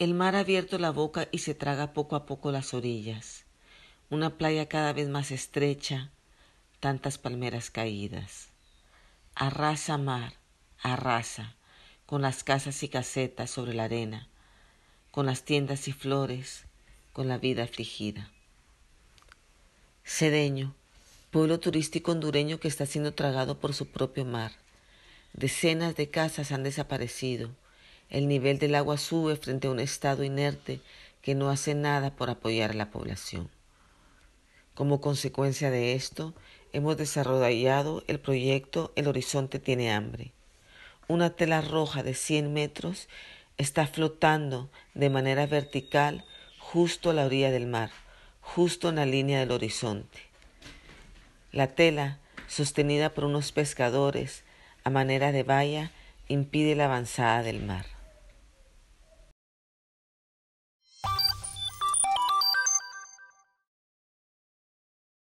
El mar ha abierto la boca y se traga poco a poco las orillas. Una playa cada vez más estrecha, tantas palmeras caídas. Arrasa mar, arrasa, con las casas y casetas sobre la arena, con las tiendas y flores, con la vida afligida. Sedeño, pueblo turístico hondureño que está siendo tragado por su propio mar. Decenas de casas han desaparecido, el nivel del agua sube frente a un estado inerte que no hace nada por apoyar a la población. Como consecuencia de esto, hemos desarrollado el proyecto El Horizonte tiene hambre. Una tela roja de 100 metros está flotando de manera vertical justo a la orilla del mar, justo en la línea del horizonte. La tela, sostenida por unos pescadores a manera de valla, impide la avanzada del mar.